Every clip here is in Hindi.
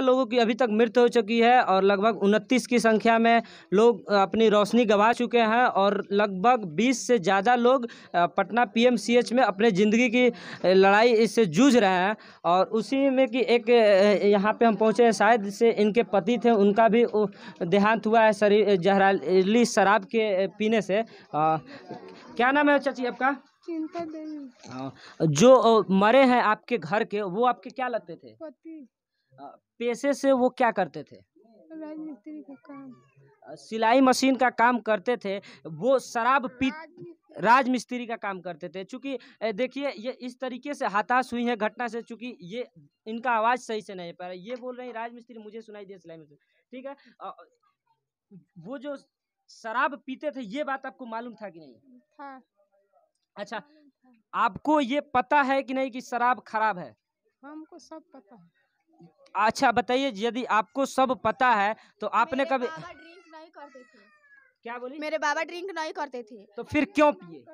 लोगों की अभी तक मृत्यु हो चुकी है और लगभग उनतीस की संख्या में लोग अपनी रोशनी गंवा चुके हैं और लगभग बीस से ज़्यादा लोग पटना पीएमसीएच में अपने ज़िंदगी की लड़ाई इससे जूझ रहे हैं और उसी में कि एक यहाँ पे हम पहुँचे हैं शायद से इनके पति थे उनका भी देहांत हुआ है शरीर जहराली शराब के पीने से आ, क्या नाम है चाची आपका चिंता जो मरे हैं आपके घर के वो आपके क्या लगते थे पति पेशे से वो क्या करते थे राजमिस्त्री का काम सिलाई मशीन का काम करते थे वो शराब पी राजमिस्त्री का काम करते थे चूंकि देखिए ये इस तरीके से हताश हुई है घटना से चूंकि ये इनका आवाज़ सही से नहीं पा रहा ये बोल हैं राजमिस्त्री मुझे सुनाई दे सिलाई मशीन ठीक है वो जो शराब पीते थे ये बात आपको मालूम था कि नहीं था अच्छा आपको ये पता है कि नहीं कि शराब खराब है हमको सब पता है अच्छा बताइए यदि आपको सब पता है तो आपने कभी ड्रिंक नहीं करते थे क्या बोली मेरे बाबा ड्रिंक नहीं करते थे तो फिर क्यों पिए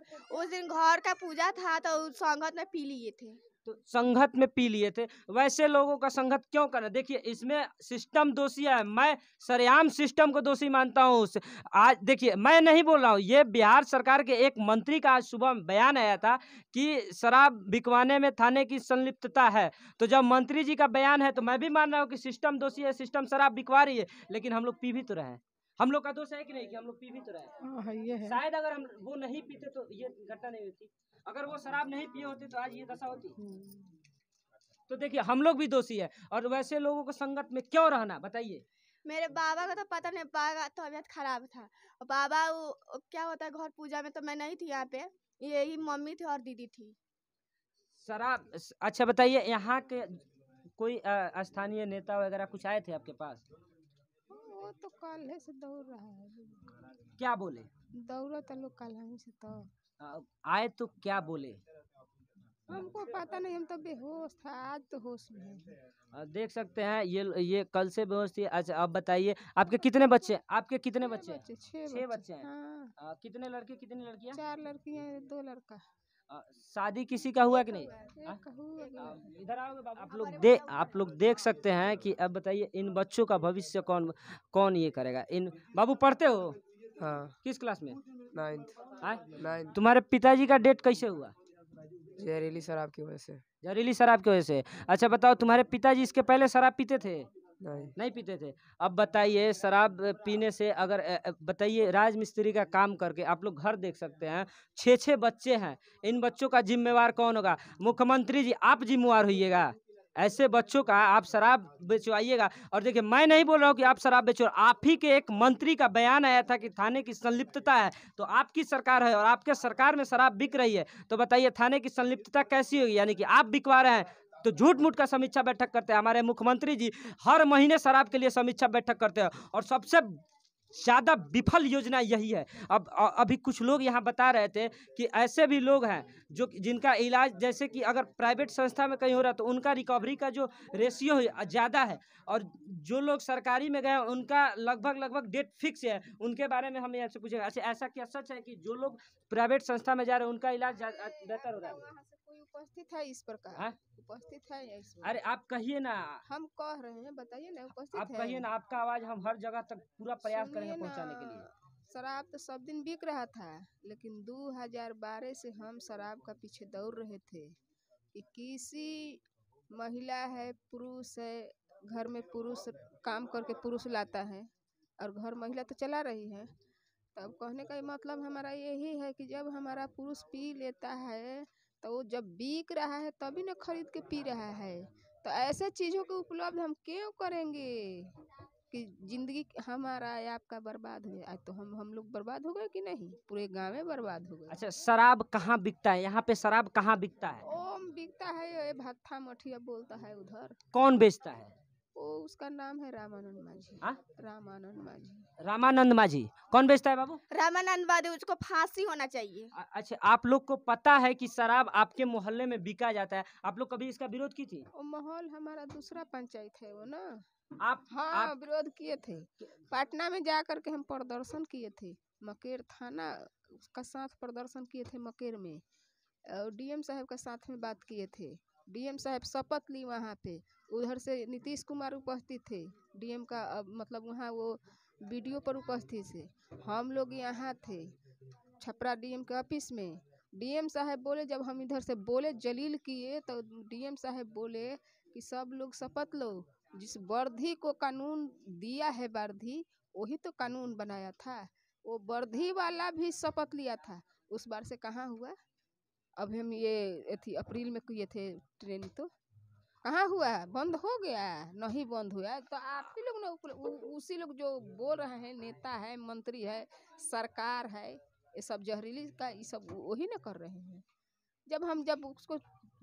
उस दिन घर का पूजा था तो संगत में पी लिए थे तो संगत में पी लिए थे वैसे लोगों का संगत क्यों करना देखिए इसमें सिस्टम दोषी है मैं सरेआम सिस्टम को दोषी मानता हूँ उस आज देखिए मैं नहीं बोल रहा हूँ ये बिहार सरकार के एक मंत्री का आज सुबह बयान आया था कि शराब बिकवाने में थाने की संलिप्तता है तो जब मंत्री जी का बयान है तो मैं भी मान रहा हूँ कि सिस्टम दोषी है सिस्टम शराब बिकवा रही है लेकिन हम लोग पी भी तो रहे हैं हम लोग का दोष है कि नहीं कि हम लोग पी भी तो रहे हैं हाँ, हाँ, शायद अगर हम वो नहीं पीते तो ये घटना नहीं होती अगर वो शराब नहीं पिए होते तो आज ये दशा होती हम्म। तो देखिए हम लोग भी दोषी है और वैसे लोगों को संगत में क्यों रहना बताइए मेरे बाबा का तो पता नहीं बाबा तबीयत तो खराब था और बाबा वो क्या होता है घर पूजा में तो मैं नहीं थी यहाँ पे यही मम्मी थी और दीदी थी शराब अच्छा बताइए यहाँ के कोई स्थानीय नेता वगैरह कुछ आए थे आपके पास तो काले से दौड़ रहा है क्या बोले दौड़ा था तो लोग से तो आए तो क्या बोले हमको पता नहीं हम तो बेहोश था आज तो होश में देख सकते हैं ये ये कल से बेहोश थी अच्छा आप बताइए आपके कितने बच्चे आपके कितने बच्चे छह बच्चे हैं हाँ। कितने लड़के कितनी लड़कियां चार लड़कियां दो लड़का शादी किसी का हुआ कि नहीं हाँ? इधर आओगे आप लोग दे आप लोग देख सकते हैं कि अब बताइए इन बच्चों का भविष्य कौन कौन ये करेगा इन बाबू पढ़ते हो हाँ किस क्लास में नाइन्थ हाँ? तुम्हारे पिताजी का डेट कैसे हुआ जहरीली शराब की वजह से जहरीली शराब की वजह से अच्छा बताओ तुम्हारे पिताजी इसके पहले शराब पीते थे नहीं नहीं पीते थे अब बताइए शराब पीने से अगर बताइए राजमिस्त्री का काम करके आप लोग घर देख सकते हैं छः छः बच्चे हैं इन बच्चों का जिम्मेवार कौन होगा मुख्यमंत्री जी आप जिम्मेवार होइएगा ऐसे बच्चों का आप शराब बेचवाइएगा और देखिए मैं नहीं बोल रहा हूँ कि आप शराब बेचो आप ही के एक मंत्री का बयान आया था कि थाने की संलिप्तता है तो आपकी सरकार है और आपके सरकार में शराब बिक रही है तो बताइए थाने की संलिप्तता कैसी होगी यानी कि आप बिकवा रहे हैं तो झूठ मूठ का समीक्षा बैठक करते हैं हमारे मुख्यमंत्री जी हर महीने शराब के लिए समीक्षा बैठक करते हैं और सबसे ज़्यादा विफल योजना यही है अब अभी कुछ लोग यहाँ बता रहे थे कि ऐसे भी लोग हैं जो जिनका इलाज जैसे कि अगर प्राइवेट संस्था में कहीं हो रहा तो उनका रिकवरी का जो रेशियो ज़्यादा है और जो लोग सरकारी में गए उनका लगभग लगभग डेट फिक्स है उनके बारे में हमें आपसे पूछेगा अच्छा ऐसा क्या सच है कि जो लोग प्राइवेट संस्था में जा रहे हैं उनका इलाज बेहतर हो रहा है उपस्थित है इस प्रकार हाँ? उपस्थित है अरे आप कहिए ना हम कह रहे हैं बताइए ना उपस्थित आप कहिए ना आपका आवाज हम हर जगह तक पूरा प्रयास करेंगे पहुंचाने के लिए शराब तो सब दिन बिक रहा था लेकिन 2012 से हम शराब का पीछे दौड़ रहे थे कि किसी महिला है पुरुष है घर में पुरुष काम करके पुरुष लाता है और घर महिला तो चला रही है तब कहने का मतलब हमारा यही है कि जब हमारा पुरुष पी लेता है तो वो जब बिक रहा है तभी ना खरीद के पी रहा है तो ऐसे चीज़ों के उपलब्ध हम क्यों करेंगे कि जिंदगी हमारा या आपका बर्बाद हो आज तो हम हम लोग बर्बाद हो गए कि नहीं पूरे गांव में बर्बाद हो गए अच्छा शराब कहाँ बिकता है यहाँ पे शराब कहाँ बिकता है ओम बिकता है ये भत्था मठिया बोलता है उधर कौन बेचता है वो उसका नाम है रामानंद माझी हाँ? रामानंद माझी रामानंद माझी कौन बेचता है बाबू रामानंद माझी उसको फांसी होना चाहिए अच्छा आप लोग को पता है कि शराब आपके मोहल्ले में बिका जाता है आप लोग कभी इसका विरोध की थी वो माहौल हमारा दूसरा पंचायत है वो ना आप हाँ आप- विरोध किए थे पटना में जा करके हम प्रदर्शन किए थे मकेर थाना का साथ प्रदर्शन किए थे मकेर में और डीएम साहब का साथ में बात किए थे डीएम साहब शपथ ली वहाँ पे उधर से नीतीश कुमार उपस्थित थे डीएम का मतलब वहाँ वो वीडियो पर उपस्थित थे हम लोग यहाँ थे छपरा डीएम के ऑफिस में डीएम साहब बोले जब हम इधर से बोले जलील किए तो डीएम साहब बोले कि सब लोग शपथ लो जिस वर्दी को कानून दिया है वर्दी वही तो कानून बनाया था वो वर्दी वाला भी शपथ लिया था उस बार से कहाँ हुआ अब हम ये अथी अप्रैल में किए थे ट्रेन तो कहाँ हुआ है बंद हो गया नहीं बंद हुआ तो आप ही लोग ना उसी लोग जो बोल रहे हैं नेता है मंत्री है सरकार है ये सब जहरीली का ये सब वही ना कर रहे हैं जब हम जब उसको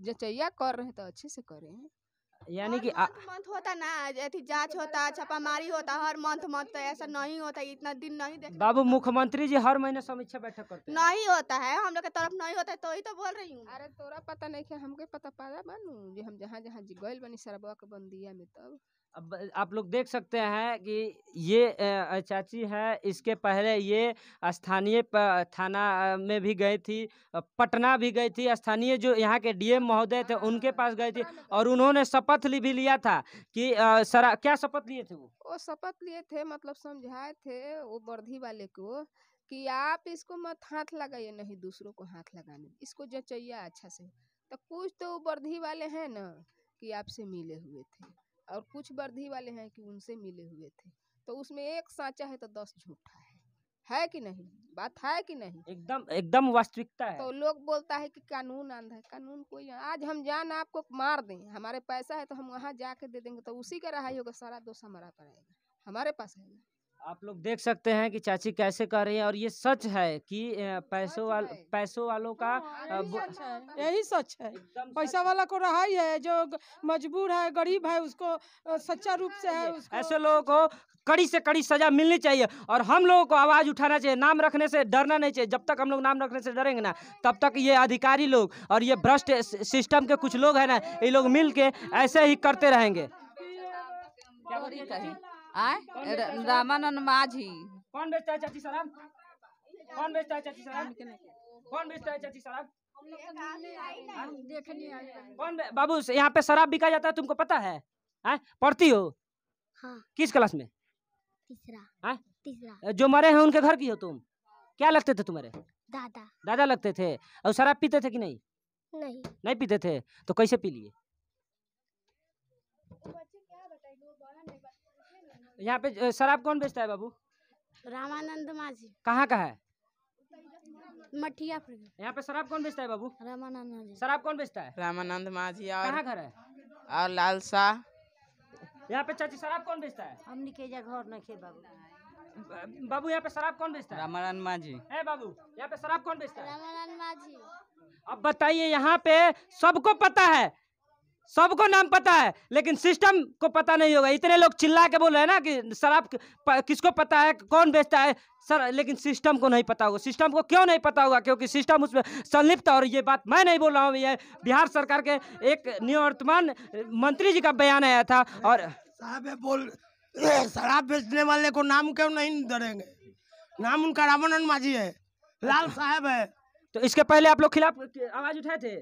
जचैया कर रहे हैं तो अच्छे से करें यानी कि मंथ होता ना अथी जांच होता छापामारी होता हर मंथ मंथ तो ऐसा नहीं होता इतना दिन नहीं देख बाबू मुख्यमंत्री जी हर महीने समीक्षा बैठक करते नहीं होता है हम लोग के तरफ नहीं होता है तो ही तो बोल रही हूँ अरे तोरा पता नहीं है हमके पता पादा बानू जो हम जहाँ जहाँ गए बनी सरबुआ के बंदिया में तब अब आप लोग देख सकते हैं कि ये चाची है इसके पहले ये स्थानीय थाना में भी गई थी पटना भी गई थी स्थानीय जो यहाँ के डीएम महोदय थे उनके हाँ, पास गई थी और उन्होंने शपथ ली भी लिया था कि सरा क्या शपथ लिए थे वो वो शपथ लिए थे मतलब समझाए थे वो बर्धी वाले को कि आप इसको मत हाथ लगाइए नहीं दूसरों को हाथ लगाने इसको जचैया अच्छा से तो कुछ तो बर्धी वाले हैं ना कि आपसे मिले हुए थे और कुछ वर्दी वाले हैं कि उनसे मिले हुए थे तो उसमें एक साचा है तो दस झूठा है है कि नहीं बात है कि नहीं एकदम एकदम वास्तविकता है तो लोग बोलता है कि कानून आंधा है कानून कोई आज हम जान आपको मार दें हमारे पैसा है तो हम वहाँ जाके दे देंगे तो उसी का रहा होगा सारा दोष हमारा पड़ेगा हमारे पास है ना आप लोग देख सकते हैं कि चाची कैसे कर रही है और ये सच है कि पैसों वाल पैसों वालों का हाँ, यही सच है पैसा वाला को रहा ही है जो मजबूर है गरीब है उसको सच्चा रूप से है ऐसे लोगों को कड़ी से कड़ी सजा मिलनी चाहिए और हम लोगों को आवाज उठाना चाहिए नाम रखने से डरना नहीं चाहिए जब तक हम लोग नाम रखने से डरेंगे ना तब तक ये अधिकारी लोग और ये भ्रष्ट सिस्टम के कुछ लोग हैं ना ये लोग मिल के ऐसे ही करते रहेंगे क्या आए रामानंद माझी कौन बेचता है चाची शराब कौन बेचता है चाची शराब कौन बेचता है चाची शराब कौन बाबू यहाँ पे शराब बिका जाता है तुमको पता है आए? पढ़ती हो हाँ। किस क्लास में तीसरा तीसरा जो मरे हैं उनके घर की हो तुम क्या लगते थे तुम्हारे दादा दादा लगते थे और शराब पीते थे कि नहीं नहीं नहीं पीते थे तो कैसे पी लिए यहाँ पे शराब कौन बेचता है बाबू रामानंद माझी कहाँ का है मठिया यहाँ पे शराब कौन बेचता है बाबू रामानंद माझी शराब कौन बेचता है रामानंद माझी और कहाँ घर है और लाल शाह यहाँ पे चाची शराब कौन बेचता है हम के घर नखे बाबू बाबू यहाँ पे शराब कौन बेचता है रामानंद माझी है बाबू यहाँ पे शराब कौन बेचता है रामानंद माझी अब बताइए यहाँ पे सबको पता है सबको नाम पता है लेकिन सिस्टम को पता नहीं होगा इतने लोग चिल्ला के बोल रहे हैं ना कि शराब किसको पता है कौन बेचता है सर लेकिन सिस्टम को नहीं पता होगा सिस्टम को क्यों नहीं पता होगा क्योंकि सिस्टम उसमें संलिप्त और ये बात मैं नहीं बोल रहा हूँ ये बिहार सरकार के एक निवर्तमान मंत्री जी का बयान आया था और साहब बोल शराब बेचने वाले को नाम क्यों नहीं डरेंगे नाम उनका रामानंद माझी है लाल अच्छा। साहब है तो इसके पहले आप लोग खिलाफ आवाज उठाए थे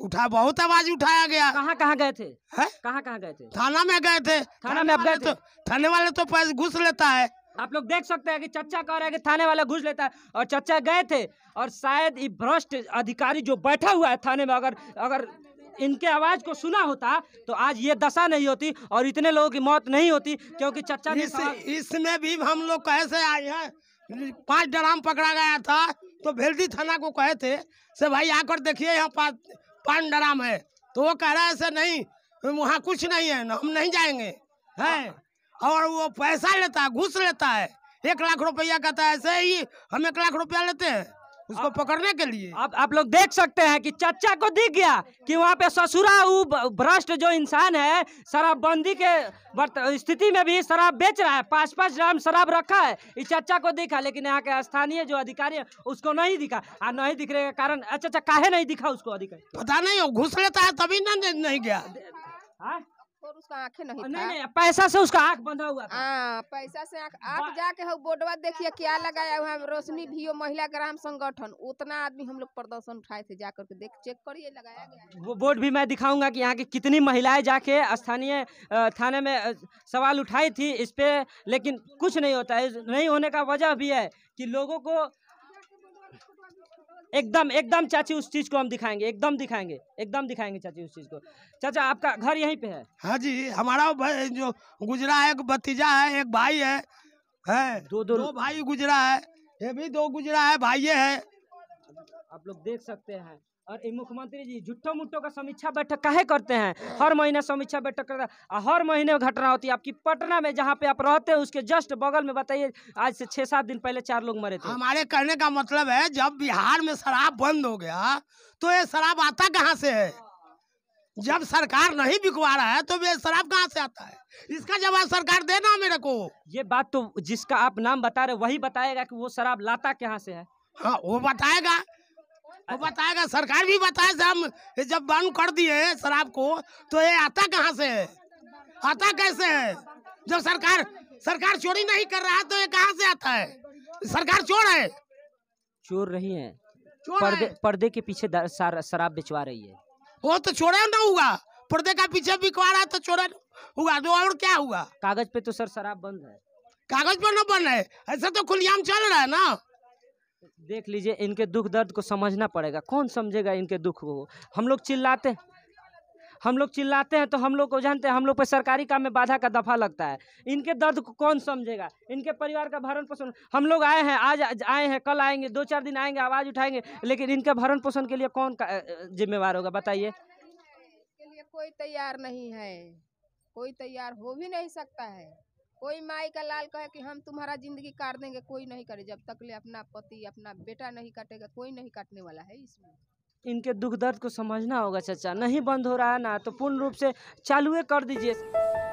उठा बहुत आवाज उठाया गया कहाँ कहाँ गए थे कहाँ कहाँ गए थे थाना में गए थे थाना में आप गए तो थे थाने वाले तो पैसे घुस लेता है आप लोग देख सकते हैं कि चर्चा कह रहा है कि थाने वाला घुस लेता है और चर्चा गए थे और शायद ये भ्रष्ट अधिकारी जो बैठा हुआ है थाने में अगर अगर इनके आवाज को सुना होता तो आज ये दशा नहीं होती और इतने लोगों की मौत नहीं होती क्योंकि चर्चा इस, इसमें भी हम लोग कैसे आए हैं पांच ड्राम पकड़ा गया था तो भेल्दी थाना को कहे थे से भाई आकर देखिए यहाँ पास पांडराम है तो वो कह रहा है ऐसे नहीं वहाँ कुछ नहीं है हम नहीं जाएंगे है और वो पैसा लेता है घुस लेता है एक लाख रुपया कहता है ऐसे ही हम एक लाख रुपया लेते हैं उसको पकड़ने के लिए आप आप लोग देख सकते हैं कि चचा को दिख गया कि वहाँ पे ससुरा भ्रष्ट जो इंसान है शराबबंदी के स्थिति में भी शराब बेच रहा है पाँच पाँच ग्राम शराब रखा है इस चचा को दिखा लेकिन यहाँ के स्थानीय जो अधिकारी है उसको नहीं दिखा आ, हाँ, नहीं दिखने का कारण अच्छा अच्छा काहे नहीं दिखा उसको अधिकारी पता नहीं घुस लेता है तभी ना नहीं गया हाँ? और उसका आंखें नहीं था। नहीं नहीं पैसा से उसका आंख बंधा हुआ था आ, हाँ, पैसा से आंख आप जाके हो बोर्डवा देखिए क्या लगाया हुआ है रोशनी भीओ महिला ग्राम संगठन उतना आदमी हम लोग प्रदर्शन उठाए थे जाकर के देख चेक करिए लगाया गया वो बोर्ड भी मैं दिखाऊंगा कि यहाँ की कितनी महिलाएं जाके स्थानीय थाने में सवाल उठाई थी इस पे लेकिन कुछ नहीं होता है नहीं होने का वजह भी है कि लोगों को एकदम एकदम चाची उस चीज को हम दिखाएंगे एकदम दिखाएंगे एकदम दिखाएंगे चाची उस चीज को चाचा आपका घर यहीं पे है हाँ जी हमारा जो गुजरा है एक भतीजा है एक भाई है है दो दो, दो भाई गुजरा है ये भी दो गुजरा है भाई है आप लोग देख सकते हैं और मुख्यमंत्री जी झुट्ठो मुट्ठो का समीक्षा बैठक काहे करते हैं हर महीने समीक्षा बैठक करता हर महीने घटना होती है आपकी पटना में जहाँ पे आप रहते हैं उसके जस्ट बगल में बताइए आज से छह सात दिन पहले चार लोग मरे थे हमारे कहने का मतलब है जब बिहार में शराब बंद हो गया तो ये शराब आता कहाँ से है जब सरकार नहीं बिकवा रहा है तो ये शराब कहाँ से आता है इसका जवाब सरकार देना मेरे को ये बात तो जिसका आप नाम बता रहे वही बताएगा कि वो शराब लाता कहाँ से है हाँ वो बताएगा वो अच्छा। बताएगा सरकार भी बताए हम जब बंद कर दिए शराब को तो ये आता कहाँ से है आता कैसे है जब सरकार सरकार चोरी नहीं कर रहा तो ये कहाँ से आता है सरकार चोर है चोर रही है पर्दे पर्दे के पीछे शराब बेचवा रही है वो तो चोरा ना हुआ पर्दे का पीछे बिकवा रहा है तो चोरा हुआ तो और क्या हुआ कागज पे तो सर शराब बंद है कागज पर ना बंद है ऐसा तो खुलियाम चल रहा है ना देख लीजिए इनके दुख दर्द को समझना पड़ेगा कौन समझेगा इनके दुख को हम लोग चिल्लाते हम लोग चिल्लाते हैं तो हम लोग को जानते हैं हम लोग पे सरकारी काम में बाधा का दफा लगता है इनके दर्द को कौन समझेगा इनके परिवार का भरण पोषण हम लोग आए हैं आज आए हैं कल आएंगे दो चार दिन आएंगे आवाज़ उठाएंगे लेकिन इनके भरण पोषण के लिए कौन जिम्मेवार होगा बताइए कोई तैयार नहीं है कोई तैयार हो भी नहीं सकता है कोई माई का लाल कहे कि हम तुम्हारा जिंदगी काट देंगे कोई नहीं करे जब तक ले अपना पति अपना बेटा नहीं काटेगा कोई नहीं काटने वाला है इसमें इनके दुख दर्द को समझना होगा चाचा नहीं बंद हो रहा है ना तो पूर्ण रूप से चालू कर दीजिए